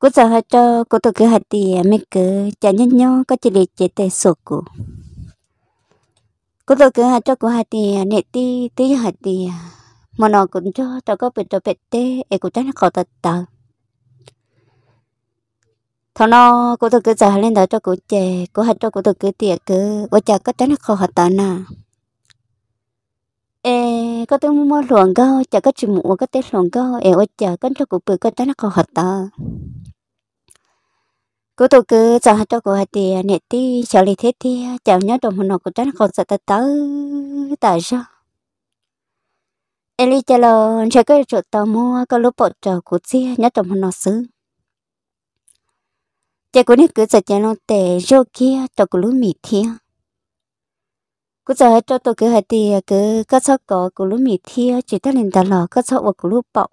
cô giờ hai cho cô tôi cứ hạt tiền mẹ cứ chả nhớ nhớ có chỉ để chế tài sổ cô cô tôi cứ hạt cho cô hạt tiền nè tí tí hạt tiền mà nó cũng cho tao có bị cho bị tê ấy cũng chắc nó khó tật tờ thọ nó cô tôi cứ giờ lên đó cho cô chè cô hạt cho cô tôi cứ tiền cứ cô chả có chắc nó khó hạt tờ nà ê có tôi mua luồng câu chả có chịu mua có tết luồng câu ê ô chả có cho cô bự có chắc nó khó hạt cứ tôi cứ cho hai cho cô hai thì à, nè tí cho lấy thế thì chào nhớ đồng hồ nó cũng chẳng còn sợ tớ tại sao Eli cho lo sẽ có chỗ tàu mua cái lúc bỏ trò của chia nhớ đồng hồ nó xứ chạy cô này cứ sợ chạy nó tệ cho kia trò cô lúc mì thia cứ giờ hai cho tôi cứ hai thì à, cứ có cháu có cô lúc mì thia chỉ ta lên ta lò có cháu của cô lúc bỏ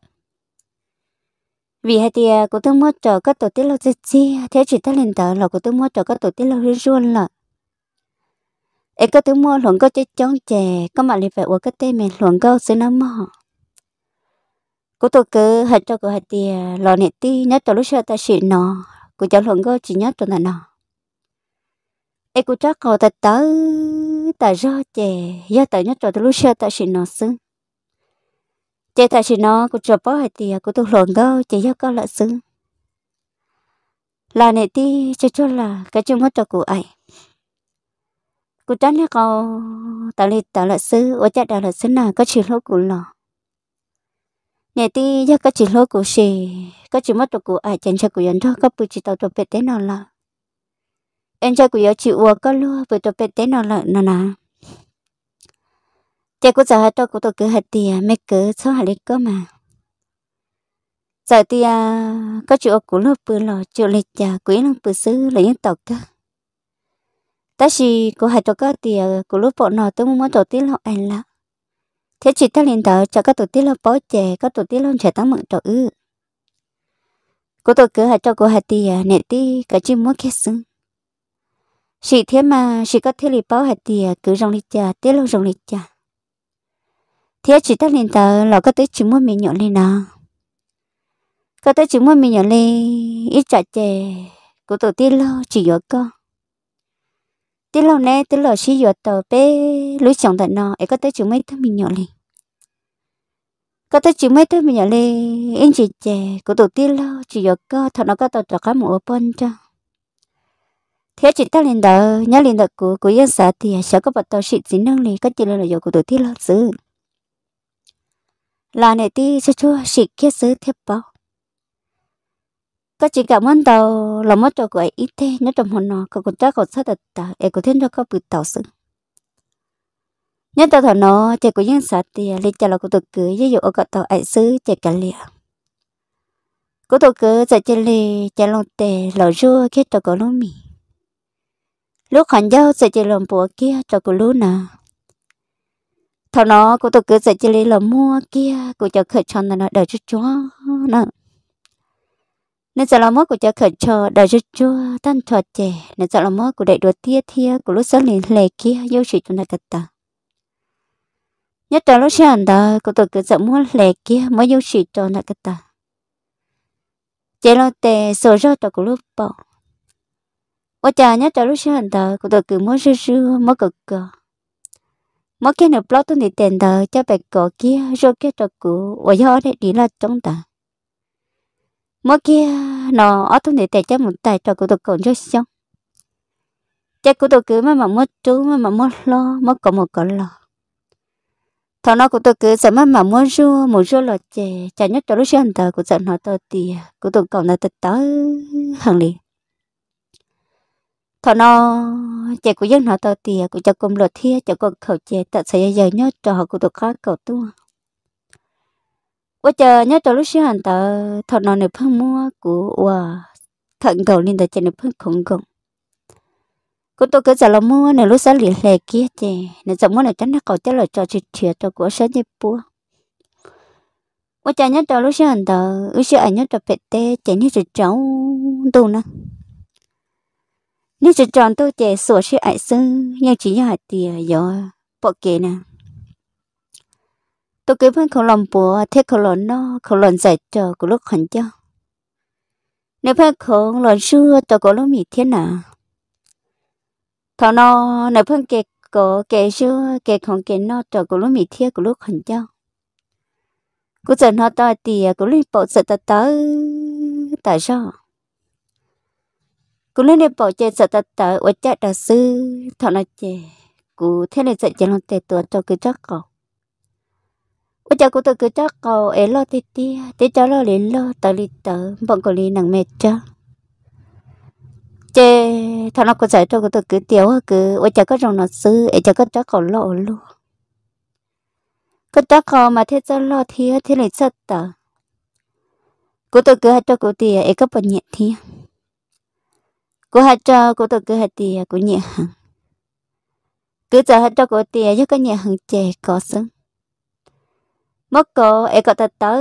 vì hai tia cô tôi mua cho các tổ tiết lâu chết chi thế chỉ ta lên tờ là cô tôi mua cho các tổ tiết lâu rơi ruôn là ấy có tôi mua luồng có chết chống chè có mà lại phải uống cái tên mình luồng câu xứ nó mỏ cô tôi cứ hạt cho cô hai tia lò nè ti nhất cho lúc xưa ta xịn nó cô cháu luồng câu chỉ nhất cho nó nó ấy cô chắc cầu ta tới ta do chè do ta nhất cho lúc xưa ta xịn nó xứng chế ta chỉ nó cũng chụp bao hai tiền cũng tụt lộn đâu chế yêu có lợi xứng là này ti cho cho là cái chung hết cho cụ ấy cụ tránh nó con tạo lên tạo lợi xứ ở chắc đạo lợi xứ nào có chỉ lỗ cụ lò này ti do có chỉ lỗ cụ xì có chỉ mất cho cụ ấy chẳng cho cụ nhận đó có bự chỉ tàu cho bê tế nào là em cho cụ yếu chịu uo có luôn bự cho bê tế nào là nào nà chị cũng giờ hai tôi cũng tôi cứ hết tiền mấy cứ số hai lịch cơ mà giờ thì à, có chỗ cũng lúc bữa lò chỗ lịch chả quý lăng bự xứ là những tàu cơ ta chỉ có hai tôi có tiền cũng lúc bọn nó tôi muốn tổ tiết lọ anh lắm thế chỉ ta liền đợi cho các tổ tiết lọ bó trẻ, các tổ tiết lọ trẻ tăng mượn tổ ư cô tôi cứ hai cho có hai tiền nè tí cả chim muốn kết sưng, chỉ thế mà chỉ có thể lì bao hai tiền cứ rong lịch chả tiết lọ rong lịch chả thế chỉ tắt lên tờ là có tới chỉ muốn mình nhọn lên nào có tới chỉ muốn mình nhọn lên ít chả chè của tổ tiên lâu chỉ yếu co, tiên lâu nè tiên lâu chỉ yếu tờ bé lối chồng tận nó ấy có tới chỉ mấy tớ mình nhọn lên có tới chỉ mấy tớ mình nhọn lên ít chả chè của tổ tiên lâu chỉ yếu co, thằng nó có tờ trọ cá mũ bông cho thế chỉ ta lên đó nhớ lên đó của của dân xã thì sẽ có bắt tàu xịt dính năng lên, các chị lên là do của tổ tiên lâu giữ là nè ti sẽ cho sĩ kia sứ thiệp bảo, có chỉ cảm ơn tàu là mất cho cái ít thế nhất trong hồn nó có cũng chắc còn sát đặt ta em có thêm cho các bự tàu sứ nhất tàu thọ nó chạy của nhân sát thì lên chả là của tôi cưới ví dụ ở cả tàu ấy sứ chạy cả liền của tôi cứ chạy chạy lì chạy lòng tè lò rua kết cho có lúa mì lúc hành giao chạy chạy lòng bùa kia cho có lúa nào thọ nó cô tôi cứ dạy chỉ lấy là mua kia cô cho khởi cho nó đợi chút chúa nó nên giờ là mất cô cho khởi cho đợi chút chúa tan thọ trẻ nên giờ là mất cô đại đồ tia tia của lúc sáng liền lề kia yêu chỉ cho nó cả ta nhất là lúc sáng đó cô tôi cứ dạy mua lề kia mới yêu chỉ cho nó cả ta chỉ là tệ sổ ra cho cô lúc bỏ ở nhà nhất là lúc sáng đó cô tôi cứ mua sữa sữa mua cực cực mỗi cái nó blog tôi tiền đó cho bạch cổ kia rồi cái trò cũ và do để đi là chúng ta mỗi kia nó ở tôi để tiền cho một tài trò của tôi còn rất sống cha của tôi cứ mà mà mất chú mà mà mất lo mất có một con lo thằng nó của tôi cứ sợ mà mà muốn rua một rua là chè cha nhất cho lúc xưa tờ của giận nó tôi thì của tôi còn là tật tới hàng liền thằng nó chị của dân họ tàu tiền cũng cho công luật thiê cho con khẩu chế tại xây giờ nhớ cho họ của tôi con cầu tu quá chờ nhớ cho lúc xưa hẳn tao thọ nó này phương mua của wow thận cầu nên tại chị này phương khủng gồng cô tôi cứ giờ là mua này lúc sáng liền lè kia chè, này giờ mua này tránh nó cậu chết là cho chị thiệt cho của sáng như bua quá chờ nhớ cho lúc xưa hẳn tao lúc xưa hẳn nhớ cho phải tê chị như chị cháu tu nữa nếu chọn tôi chạy nhưng chỉ 你只长都在所是爱生，要只要 tiền yo bỏ kê nè. Tôi cứ phân vâng khẩu lòng bùa, thế khẩu lòng nó, khẩu lòng giải trò của lúc hẳn cho. Nếu phân vâng khẩu lòng xưa, tôi có lúc mì thế nào. Thảo nó, nếu phân vâng kê có kê xưa, kê không kê nó, tôi có lúc mì thế của lúc hẳn cho. cứ chờ nó to tiền, của lúc bộ sợ ta tới, tại sao? cú nên để bỏ chơi sợ ta tớ ở chạy đặc sư thọ nó chè cú thế này sợ chạy lòng tệ tuột cho cứ chắc cầu ở chạy cú tớ cứ chắc cầu ấy lo tê tê tê cháu lo liền lo tớ li tớ bọn cậu li nặng mệt chớ, chè thọ nó có giải cho cú tớ cứ tiêu cứ ở chạy có rồng nó sư ấy chạy có chắc cầu lo luôn cứ chắc cầu mà thế cháu lo thì thế này sợ tớ cú tớ cứ hát cho cú tiền ấy có bao nhẹ thiên cô hát cho cô tôi cứ hát tiề của nhẹ hằng cứ giờ hát cho cô tiề cho cái nhẹ hằng chè có sưng mất cô ấy có thật tớ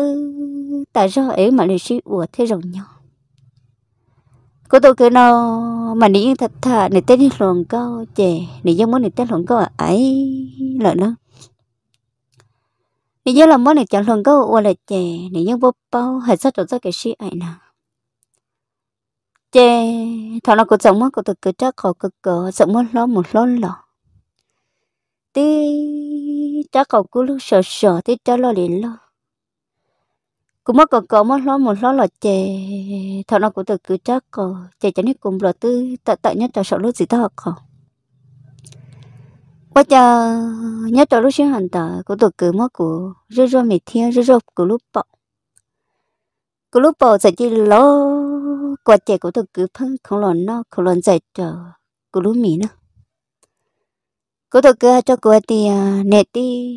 tại do ấy mà lịch sử của thế rồi nhau cô tôi cứ nó mà nghĩ thật thà để tên đi luồng câu chè để giống muốn để tên luồng câu à, ấy lợi nó. để nhớ là món này chọn luồng câu qua là chè để nhớ bố bao hết sao trộn ra cái si ấy nào chê thằng nó cứ sống mất cứ tự cứ chắc khó cứ cỡ sống mất lo một lo lọ tí chắc khó cứ lúc sợ sợ tí chắc lo liền lo cứ mất cỡ cỡ mất lo một lo lọ chè thằng nó cứ tự cứ chắc khó chè chẳng biết cùng lọ tư tại tại nhất cho sợ lúc gì đó khó quá chờ nhất cho lúc sinh hành tờ cứ tự cứ mất của rơ rơ mệt thiên rơ rơ của lúc bọ của lúc bọ sẽ chỉ lo quả trẻ của tôi cứ phân không lòn no không lòn dậy trở của lúa mì nữa của tôi cứ cho quả thì à, nè đi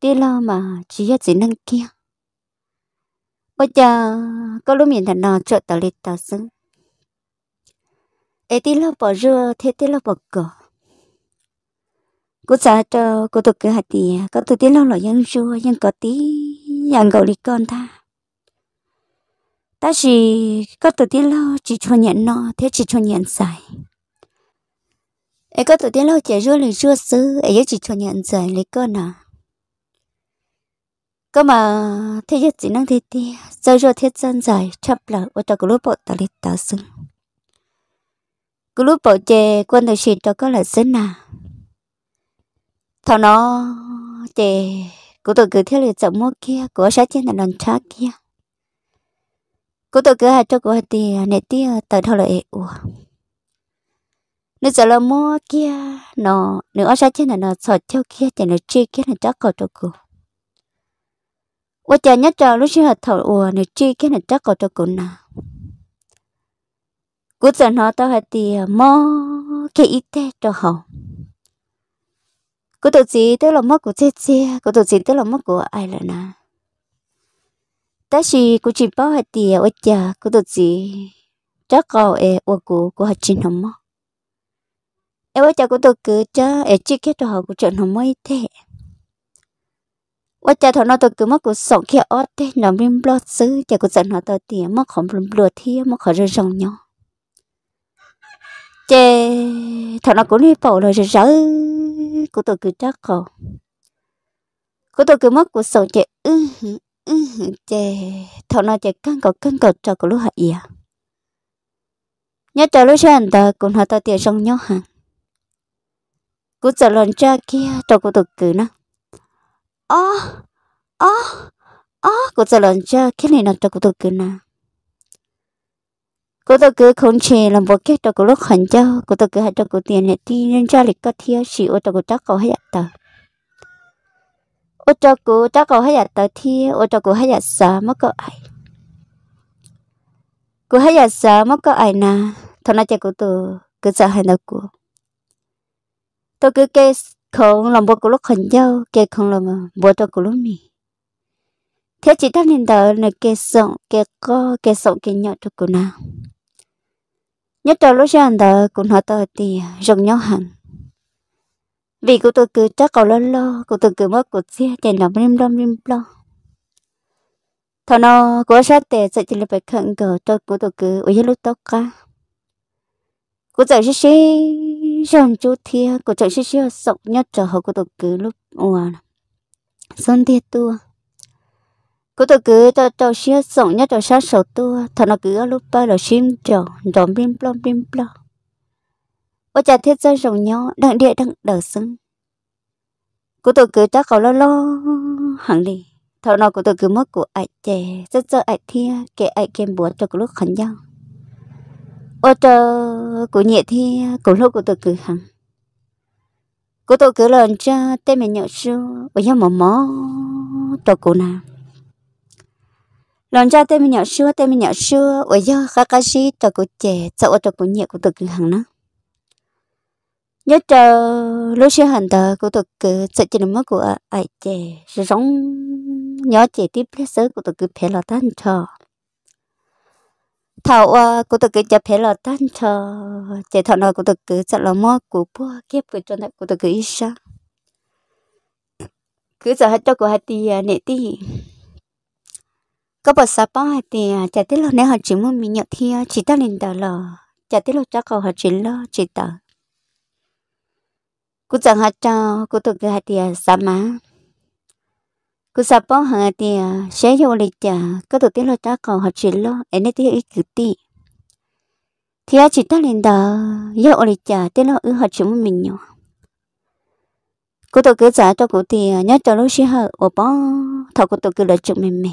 đi lo mà chỉ hết gì năng kia bây giờ có lúa mì thật nào trợ tao lên tao xứng ấy đi lo bỏ rơ thế đi lo bỏ cỏ cô xã cho cô tôi cứ hạt thì à, có tôi đi lo lo dân dưa dân có tí dân gạo đi con ta ta chỉ có tự tiết lo chỉ cho nhận nó thế chỉ cho nhận giải ấy có tự tiết lo chỉ rua lời rua xứ ấy chỉ cho nhận giải lấy cơ nào cơ mà thế giờ chỉ năng thế thì giờ rồi thế dân giải chấp là ô tô group bộ ta lấy ta xưng group bộ chè quân thời xịt cho có là xứ nào thằng nó chè của tôi cứ theo lời chậm mua kia của sát trên là lần kia cô tôi cứ hai cho cú hai thì à, nè tí tới thôi lại ủa nếu giờ là mua kia nó nếu ở ra trên là nó sợ theo kia thì nó à, chi kia nó chắc cầu cho cú ủa chờ nhất chờ lúc xưa thầu ủa nó chi kia nó chắc cầu cho cú nào cú giờ nó tao hai thì mua cái ít thế cho họ cú tôi chỉ tới là mất của chết chia cú tôi chỉ tới là mất của ai là nào ta chỉ cũng chỉ bảo hạt tiền ở nhà có được gì chắc cậu ấy ở cô có hạt chín không mà em ở nhà có được cứ cha em chỉ cái đó cũng chọn không mới thế ở nhà thằng nó được cứ mất cũng sống khi ở thế nó mình lo xứ nhà cũng giận nó tao tiền mắc không lùm lừa thi mắc khỏi rơi rồng nhau chê thằng nó cũng đi bảo rồi rơi cũng tôi cứ chắc cậu cũng tôi cứ mắc cũng sống chê ừ chè thọ nó chè căng cầu căng cầu cho của lúc hạ à nhớ cho lúc xe anh ta cũng hạ ta tiền xong nhau hàng cú sợ lần cha kia cho cô tục cử nó ó ó ó cú sợ lần cha kia này nó cho cô tục cử nè cô tục cử không chè làm bộ kết cho cô lúc hành cho cô tục cử hạ cho cô tiền này đi nên cha lịch có thiêu xỉu cho cô chắc có hay tờ ô cho cụ cho cậu hay giờ tới thi ô cho cụ hay giờ sợ mất cậu ấy cụ hay giờ sợ mất cậu ấy na, thôi nói cho cụ từ cứ sợ hay nó cụ tôi cứ kê không làm bố cụ lúc khẩn nhau, kê không làm bố tôi cụ lúc mì thế chỉ ta nên đợi là kê sống kê co kê sống kê nhỏ cho cụ nào nhất là lúc sáng đợi cũng nói tới thì rộng nhau hẳn vì cô tôi cứ chắc cậu lo lo cô tôi cứ mất cuộc chia chạy lòng rim rom rim lo thằng nó có sát tệ sẽ chỉ là phải khẩn cầu cho cô tôi cứ uy hiếp lúc tóc cả cụ chạy xí xí xong chú thia cô chạy xí xí sọc nhất cho họ cô tôi cứ lúc ua xong thiệt tua cô tôi cứ cho cho xí sọc nhất cho sát sọc tua thằng nó cứ lúc bao là sim trở rom rim rom rim lo Bà chả thiết ra rồng nhau, đặng địa đặng đỡ sưng. Cô tôi cứ chắc khẩu lo lo, hẳn đi. Thảo nào cô tôi cứ mất của ai trẻ rất sợ ai thia, kẻ ai kèm búa cho cái lúc khẩn nhau. Ô trời, của nhẹ thia, cô lúc của tôi cứ hẳn. Cô tôi cứ lần cha, tên mình nhậu sư, bởi nhau mỏ mỏ, cho cô nào lần ra tên mình nhỏ xưa tên mình nhỏ xưa ôi giờ khá khá gì cho cô trẻ sợ ô cho của nhẹ của tôi cứ hẳn nó nhớ chờ lối xe hẳn tờ của tôi cứ sợ chỉ mất của ai chè rồi giống nhớ chè tiếp hết sớ của tôi cứ phải là tan cho, thảo ờ, của tôi cứ chả phải là tan cho, chè thảo nào của tôi cứ sợ là mất của bố kép của cho nên của tôi cứ ít sao cứ giờ hết cho của hai tì ờ, nè tì có bớt sao bao hai tì ờ, chả tiếc lo nếu họ chỉ muốn mình nhận thì chỉ ta lên tờ lò chả tiếc lo cho cậu họ chỉ lo chỉ tờ cú chẳng hạt cho cú tụt cái hạt tiền xả má cú sập bó hạt tiền xé vô lịch chả cú tụt tiếng lo trả cầu hạt chuyện lo em nói tiếng ít cử ti thì anh chỉ ta lên đó vô lịch chả tiếng lo ư hạt chuyện mình nhỏ cú tụt cứ trả cho cú tiền nhớ cho lúc xí hở ổ bó thọ cú tụt cứ lo chuyện mình mềm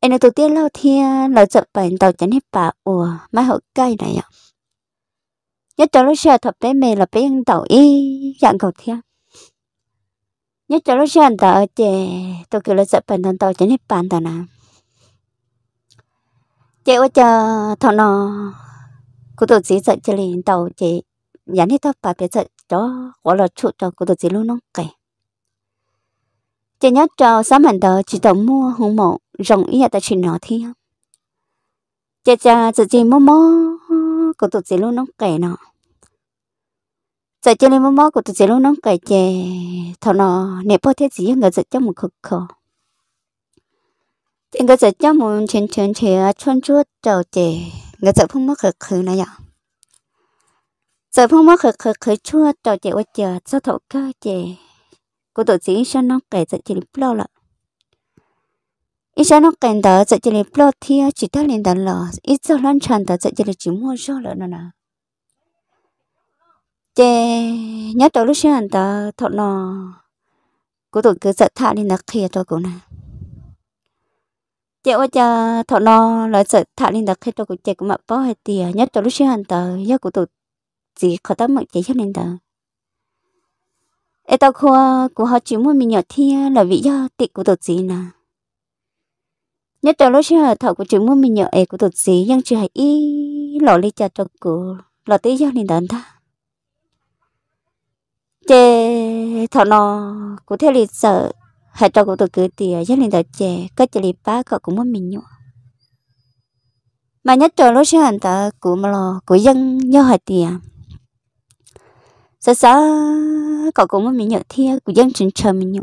em nói tụt tiếng lo thì lo chậm bệnh tàu chẳng hết bà ủa mai hậu cay này ạ nhất cho nó xe thập tế mê là bên tàu y dạng cầu thiên nhất cho nó xe anh ta ở chè tôi kêu là sợ bản thân tàu chỉ nếp bản tàu nào chè ở chờ thọ nọ cô tôi chỉ sợ chỉ liền tàu chỉ dán hết thấp bà bé sợ đó gọi là trụ cho cô tôi chỉ luôn nó kể chè nhất cho sắm hành tờ chỉ tàu mua hùng mộ rộng ý là ta chỉ nó thiên chè cha chỉ chỉ mua mua của tụt sẽ luôn nóng kẻ nó giờ chơi lên mắm của tụt sẽ luôn nóng kẻ chè thọ nó nẹp bao thế gì người giờ cho một khực khờ thì người giờ cho một chén chén chè chôn chúa trầu chè người giờ không mất khực khờ này ạ giờ không mất khực khờ khờ chúa trầu chè quá chè sao thọ cơ chè của tụt sẽ cho nóng kẻ giờ chơi lên bao lợ 一想到跟到在这里不天，其他人等了，一早乱传到在这里就没少了呢呢。这伢到了想到头呢，古董哥在他里那开也多古呢。这我家头呢来在他里那开多古，这个嘛包还低啊，伢到了想到也古董只可当没这些人等。ai tao khoa của họ chỉ muốn mình nhỏ thiên là vì do tiệt của tổ gì nè nhớ cho lúc xưa thọ của chúng mua mình nhờ ấy của tụt gì nhưng chưa hay ý lọ ly trà trọc của lọ tí giao nên đàn ta chè thọ nó cũng thế lịch sợ hay cho của tụt cứ tìa giao nên đàn chè có chè lịch ba cậu cũng muốn mình nhọ mà nhất cho lúc xưa anh ta của mà lọ của dân nhớ hay tìa sợ sợ cậu cũng muốn mình nhọ thia của dân chừng chờ mình nhọ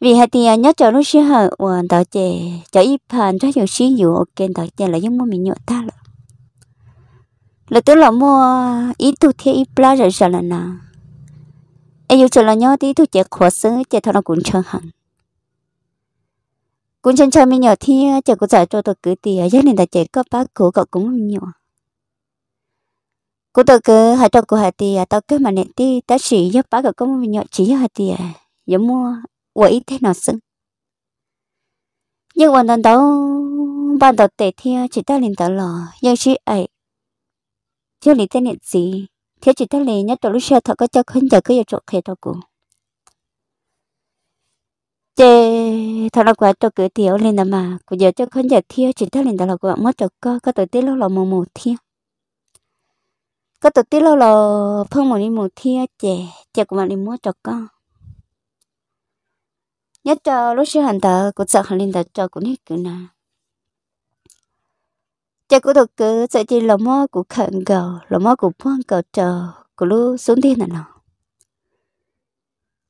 vì hai tiền nhớ cho nó xưa hở hoàn tàu chè cho ít phần cho nhiều xí dụ ok tàu chè là giống mua mình nhựa ta là là tôi là mua ít thu thiết ít pla rồi sợ là nào em yêu cho là nhớ tí thu chè khó xứ chè thằng nó cũng chẳng hẳn cũng chẳng cho mình nhựa thì chè cũng giải cho tôi cứ tiền gia đình ta chè có bác cụ cậu cũng mình nhựa cô tôi cứ hai cho của hai tiền à, tao cứ mà nè tí ta chỉ giúp bác cậu cũng mình nhựa chỉ hai tiền à, giống mua 为 thế nó xứng nhưng mà lần đầu ban đầu tệ thia chỉ ta lên tàu lò nhưng chị ấy thiếu lý tên gì thiếu chỉ ta lên nhất tàu lúc xe thật có cho khấn giờ cứ giờ chỗ kia tàu cụ chê thật là quá tàu cứ thiếu lên là mà của giờ cho khấn giờ thiếu chỉ ta lên tàu lò của mất tàu có có tàu tiết lâu lò mù mù thiếu có tàu tiết lâu lò phong mù đi mù thiếu chè chè của bạn đi mua tàu con nhất cho lúc xưa hàng tờ cũng sợ hàng linh tờ cho cũng hết cứ nà cho cũng được cứ sợ chỉ lò mò cũng khẩn cầu lò mò cũng phong cầu chờ cũng lúc xuống thiên là nó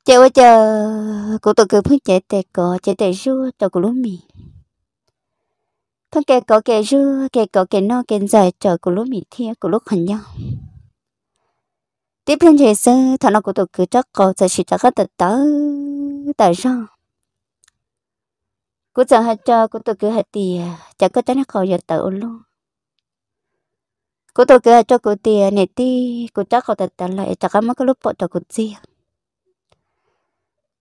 chờ bây giờ cũng tôi cứ phun chạy tè cỏ chạy tè rua cho cũng lúc mì thằng kẻ có kẻ rưa kẻ có kẻ no kẻ dài chờ của lúc mì thia của lúc hình nhau tiếp theo thì sơ thằng nào của tôi cứ chắc có sẽ chỉ chắc hết tờ tờ tờ sao cú giờ hai cho cú tôi cứ hai tì chả có trái nó khỏi giờ tàu luôn cú tôi cứ hai cho cú tì này tì cú chắc khỏi tật lại chả có mất cái lúc bỏ cho cú gì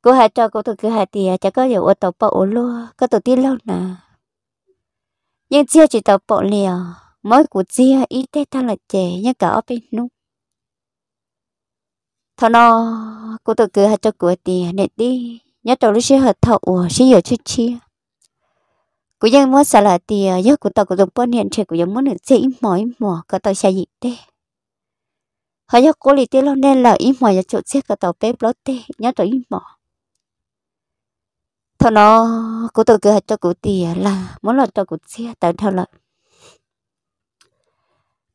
cú hai cho cú tôi cứ hai tì chả có giờ ô tàu bỏ luôn có tôi tì lâu nè nhưng chia chỉ tàu bỏ liền mới của chia ít thế ta là trẻ nhưng cả ở bên nút thọ nó cô tự cứ hạt cho của tiền nè đi nhớ đầu lúc xưa hạt thọ ủa xí giờ chút chia cú giang mua xả là thì do cú tàu cú dùng bơm hiện trẻ cú giống muốn được dễ mỏi mỏ cả tàu xài gì thế họ do cố lý tiêu lâu nên là ít mỏi và chỗ xe cả tàu bếp lót tê nhớ tàu ít mỏ thôi nó cú tàu cứ hạt cho cú tiền là muốn lọt cho cú xe tàu theo lại,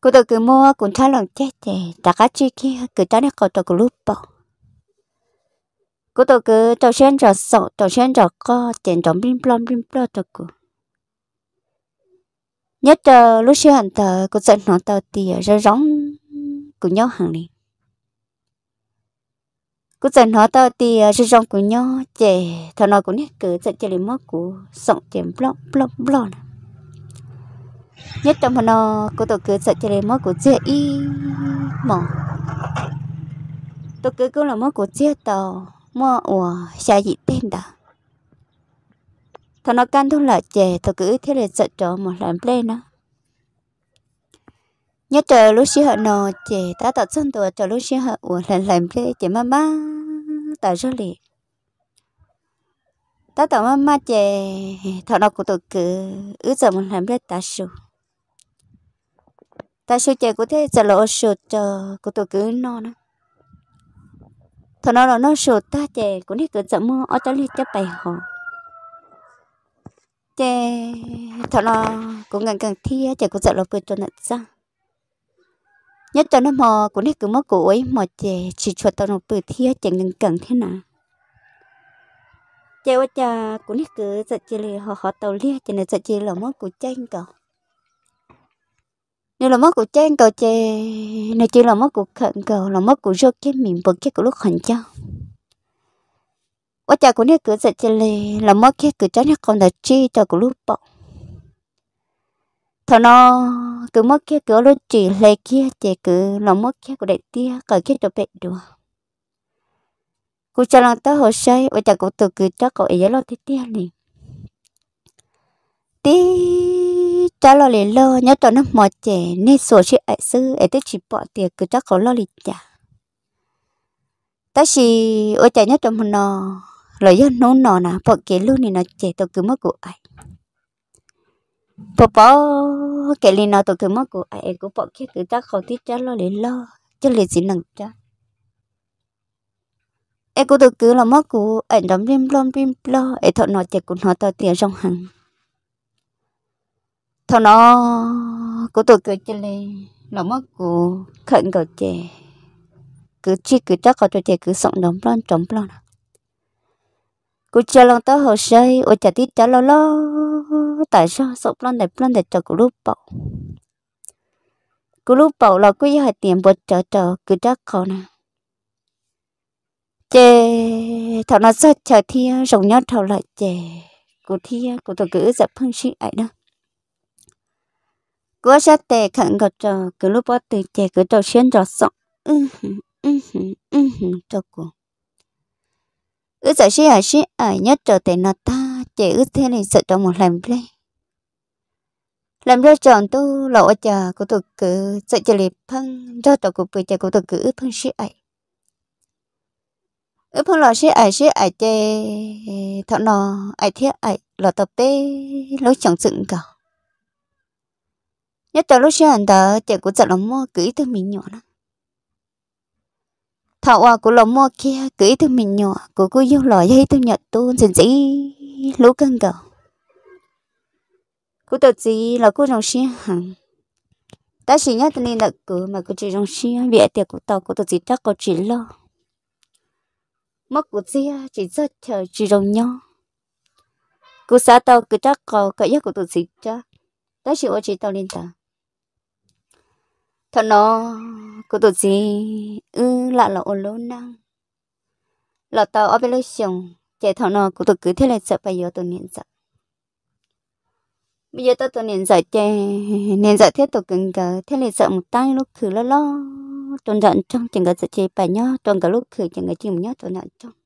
cú tàu cứ mua cũng cha lòng chết chè đã cá chi kia cứ cho nó còn tàu cứ lúc bỏ cú tàu cứ tàu xuyên trò sọ tàu xuyên trò co tiền trò bim plom bim plom tàu cú nhất là ờ, lúc xưa hẳn tờ có giận nó tờ thì ra rong của nhau hàng này có giận nó tờ thì ra rong của nhau trẻ thằng nó cũng nhắc cứ giận chè lấy mất của sọng tiền blog blog blog nhất trong nó có tổ cứ sợ cho lấy mất của dễ y mỏ tổ cứ cứ là mất của dễ tàu mỏ ủa xa dị tên đó thọ nó can thôi là chè thọ cứ thế là sợ trò một làm lên nó nhớ chờ lúc xí họ nò chè ta tạo sân tùa chờ lúc xí họ ủa lần lần lên chè má má tạo ra liền ta tạo má má chè thọ nó cũng tụi cứ ứ giờ một lần lên ta sụt ta sụt chè cũng thế chờ lộ sụt chờ cũng tụi cứ nó nữa thằng nó nó sụt ta chè cũng đi cứ chậm mưa ở chỗ đi chấp bày họ chè thọ là cũng gần gần thi chè cũng sợ là vừa cho nặng ra nhất cho nó mò cũng nét cứ mất cổ ấy mò chè chỉ cho tao nó vừa thi chè gần gần thế nào chè quá cha cũng nét cứ sợ chè lì họ họ tàu lia chè này sợ chè là mất của chanh cầu nếu là mất của chanh cầu chè này chỉ là mất của khẩn cầu là mất của rô cái miệng bực cái của lúc hành cho cũng là mất cho con chi lúc thằng nó cứ mất kia cứ lúc chỉ lệ kia chỉ cứ là mất kia của đại tia cả kia cho bệnh đùa cô cho làm tới hồ say ôi cha cũng từ cứ cho cậu ấy lo tí e tia này tí cha lo lì lo nhớ cho nó mò trẻ nên sổ chị ấy sư ấy tới chỉ bỏ tiền cứ cho cậu lo lì chả ta chỉ ôi cha nhớ cho mình nó rồi giờ nôn nọ nà bỏ cái luôn thì nó chạy tôi cứ mất của ai bỏ bỏ cái lúc nào tôi cứ mất của ai cũng bỏ kia cứ ta không thiết cho lo để lo cho liền gì nặng cho em cũng tôi cứ là mất của ai đóng pin plon pin lo, ai thọ nó chạy cũng nó tao tiền trong hàng thọ nó của tôi cứ chơi lên nó mất của khẩn cầu chè cứ chi cứ chắc cầu cho chè cứ sống đóng plon trống plon à cô chơi lòng tớ hồ sơi ôi chả tít chả lo lo tại sao sụp lon đẹp lon đẹp cho cô lúc bầu cô lúc bầu là cú hơi tiền bột trở trở cứ chắc khó nè chè thảo nó sao chờ thia rồng nhau thảo lại chè cô thia cô thảo cứ dập phăng xịn ấy đó cô sẽ tè khẩn gọt trò cứ lúc bó từ chè cứ trò xuyên trò sọng ừ ừ ừ ừ cho cú ứ sợ sĩ ở sĩ ở nhất trở tệ nó ta chỉ ứ thế này sợ trong một lần lê làm ra chọn tu lộ chờ của tôi cứ sợ chờ liệp phân do tổ của bùi chờ của tôi cứ phân sĩ ấy ứ phân lộ sĩ ấy sĩ ấy chê thọ nọ ấy thiết ấy lộ tập bê lối chẳng dựng cả nhất trở lúc sĩ anh ta chờ của sợ lòng mua cứ từ mình nhỏ lắm thọ à của lòng mua kia kỹ từ mình nhỏ của cô yêu lò dây từ nhật tu dần dĩ lũ cân cờ cô tự gì là cô rong xia hằng ta chỉ nhớ tên là cứ mà cô chỉ rong xia bịa tiệc của tàu cô tự gì chắc có chỉ lo mất của xia chỉ rất chờ chỉ rong nhau cô xã tàu cứ chắc có cái giấc của tự gì chắc ta chỉ ở chỉ tàu lên tàu thọ nó có tổ gì ư lạ là ổn lâu năng lọ tàu ở bên lối sông chạy thọ nó có tổ cứ thế này sợ phải giờ tôi niệm sợ bây giờ tôi tôi niệm sợ chạy niệm sợ thế tôi cần cả thế này sợ một tay lúc khử lo lo trong giận trong chừng cả sợ chạy bài nhó trong cả lúc khử chừng cái chừng nhó tôi nhận trong